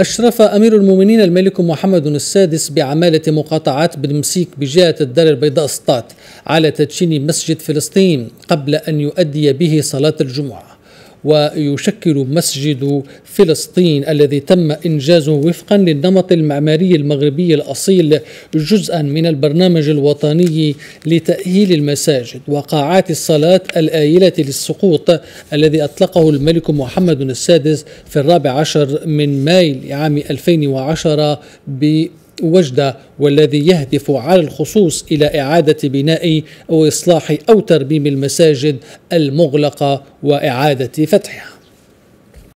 أشرف أمير المؤمنين الملك محمد السادس بعمالة مقاطعات بالمسيك بجهة الدار البيضاء سطات على تدشين مسجد فلسطين قبل أن يؤدي به صلاة الجمعة ويشكل مسجد فلسطين الذي تم إنجازه وفقا للنمط المعماري المغربي الأصيل جزءا من البرنامج الوطني لتأهيل المساجد وقاعات الصلاة الآيلة للسقوط الذي أطلقه الملك محمد السادس في الرابع عشر من مايو عام 2010 ب وجدة والذي يهدف على الخصوص إلى إعادة بناء أو إصلاح أو ترميم المساجد المغلقة وإعادة فتحها